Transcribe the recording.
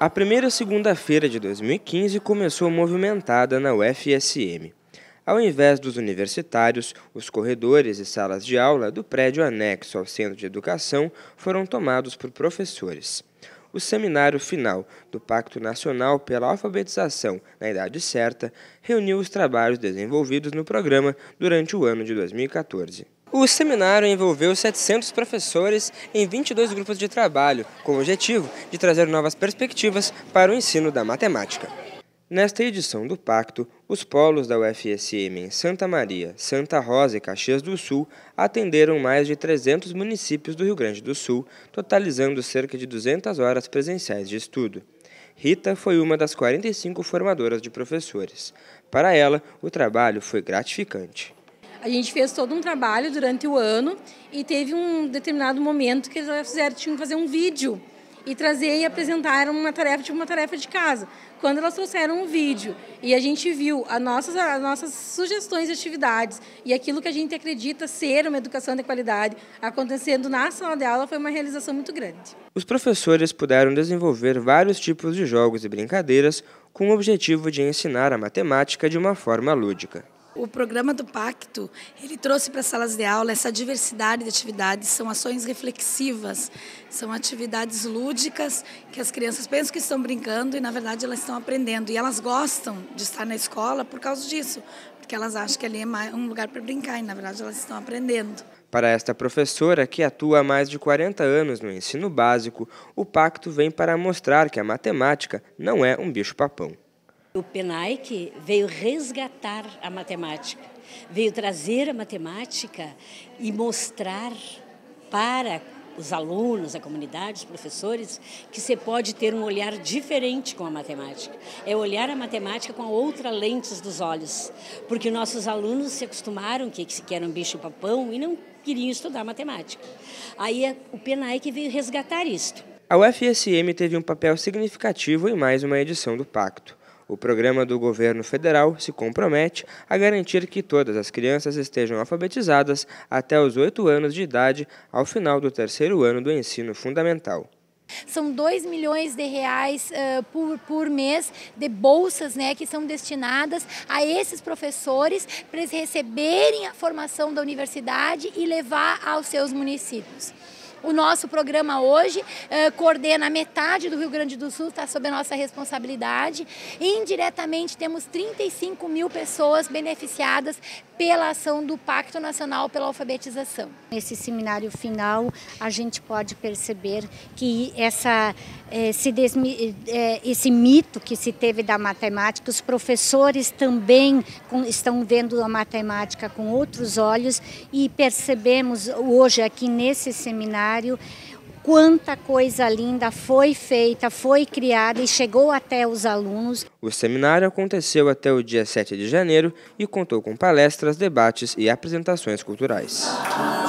A primeira segunda-feira de 2015 começou movimentada na UFSM. Ao invés dos universitários, os corredores e salas de aula do prédio anexo ao Centro de Educação foram tomados por professores. O seminário final do Pacto Nacional pela Alfabetização na Idade Certa reuniu os trabalhos desenvolvidos no programa durante o ano de 2014. O seminário envolveu 700 professores em 22 grupos de trabalho, com o objetivo de trazer novas perspectivas para o ensino da matemática. Nesta edição do Pacto, os polos da UFSM em Santa Maria, Santa Rosa e Caxias do Sul atenderam mais de 300 municípios do Rio Grande do Sul, totalizando cerca de 200 horas presenciais de estudo. Rita foi uma das 45 formadoras de professores. Para ela, o trabalho foi gratificante. A gente fez todo um trabalho durante o ano e teve um determinado momento que eles fizeram, tinham que fazer um vídeo e trazer e apresentar uma tarefa, tipo uma tarefa de casa. Quando elas trouxeram um vídeo e a gente viu as nossas, as nossas sugestões de atividades e aquilo que a gente acredita ser uma educação de qualidade acontecendo na sala de aula, foi uma realização muito grande. Os professores puderam desenvolver vários tipos de jogos e brincadeiras com o objetivo de ensinar a matemática de uma forma lúdica. O programa do Pacto, ele trouxe para as salas de aula essa diversidade de atividades, são ações reflexivas, são atividades lúdicas que as crianças pensam que estão brincando e na verdade elas estão aprendendo e elas gostam de estar na escola por causa disso, porque elas acham que ali é um lugar para brincar e na verdade elas estão aprendendo. Para esta professora, que atua há mais de 40 anos no ensino básico, o pacto vem para mostrar que a matemática não é um bicho-papão. O PENAIC veio resgatar a matemática, veio trazer a matemática e mostrar para os alunos, a comunidade, os professores, que você pode ter um olhar diferente com a matemática. É olhar a matemática com a outra lentes dos olhos, porque nossos alunos se acostumaram que, que era um bicho-papão e não queriam estudar matemática. Aí é o PENAIC veio resgatar isto. A UFSM teve um papel significativo em mais uma edição do Pacto. O programa do governo federal se compromete a garantir que todas as crianças estejam alfabetizadas até os 8 anos de idade ao final do terceiro ano do ensino fundamental. São 2 milhões de reais uh, por, por mês de bolsas né, que são destinadas a esses professores para eles receberem a formação da universidade e levar aos seus municípios. O nosso programa hoje eh, coordena metade do Rio Grande do Sul, está sob a nossa responsabilidade. Indiretamente, temos 35 mil pessoas beneficiadas pela ação do Pacto Nacional pela Alfabetização. Nesse seminário final, a gente pode perceber que essa, eh, esse, eh, esse mito que se teve da matemática, os professores também estão vendo a matemática com outros olhos e percebemos hoje aqui nesse seminário quanta coisa linda foi feita, foi criada e chegou até os alunos. O seminário aconteceu até o dia 7 de janeiro e contou com palestras, debates e apresentações culturais.